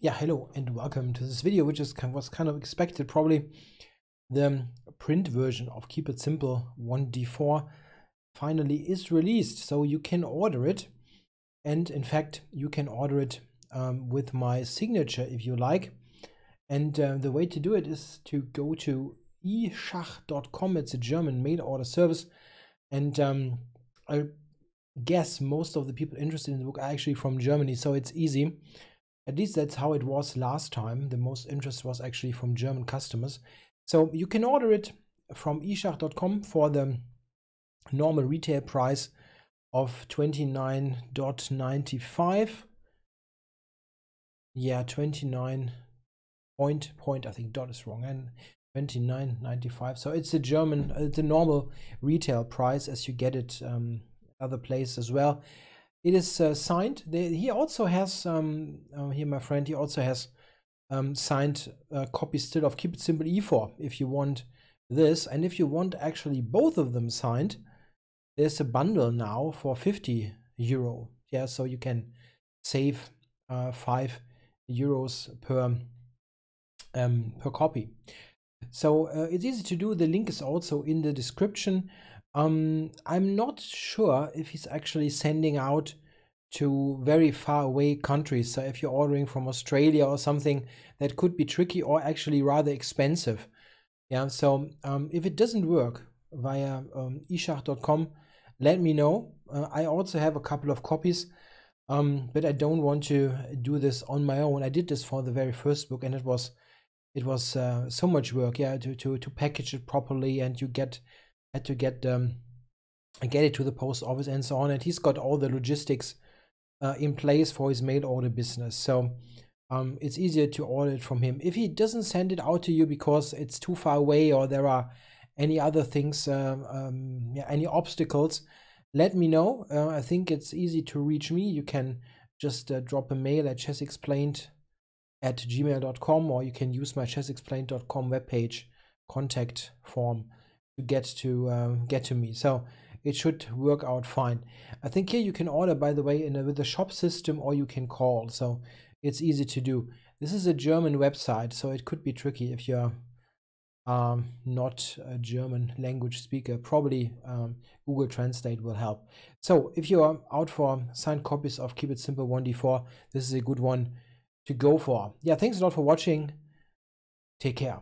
yeah hello and welcome to this video which is kind of, was kind of expected probably the print version of keep it simple 1d4 finally is released so you can order it and in fact you can order it um, with my signature if you like and uh, the way to do it is to go to eschach.com it's a german mail order service and um, i guess most of the people interested in the book are actually from germany so it's easy at least that's how it was last time. The most interest was actually from German customers. So you can order it from eShach.com for the normal retail price of 29.95. Yeah, 29 point point. I think dot is wrong and 29.95. So it's the German, uh, the normal retail price as you get it um, other places as well. It is uh, signed. he also has um, uh, here, my friend. He also has um, signed a uh, copy still of Keep It Simple E4. If you want this, and if you want actually both of them signed, there's a bundle now for 50 euro. Yeah, so you can save uh, five euros per um, per copy. So uh, it's easy to do. The link is also in the description. Um, I'm not sure if he's actually sending out to very far away countries. So if you're ordering from Australia or something, that could be tricky or actually rather expensive. Yeah, so um, if it doesn't work via um, ishach.com, let me know. Uh, I also have a couple of copies, um, but I don't want to do this on my own. I did this for the very first book, and it was it was uh, so much work. Yeah, to to to package it properly, and you get had to get um, get it to the post office and so on. And he's got all the logistics uh, in place for his mail order business. So um, it's easier to order it from him. If he doesn't send it out to you because it's too far away or there are any other things, um, um yeah, any obstacles, let me know. Uh, I think it's easy to reach me. You can just uh, drop a mail at chessexplained at gmail.com or you can use my chessexplained.com webpage contact form to get to um, get to me. So it should work out fine. I think here you can order, by the way, in a, with the shop system or you can call. So it's easy to do. This is a German website, so it could be tricky if you're um, not a German language speaker. Probably um, Google Translate will help. So if you are out for signed copies of Keep It Simple 1D4, this is a good one to go for. Yeah, thanks a lot for watching. Take care.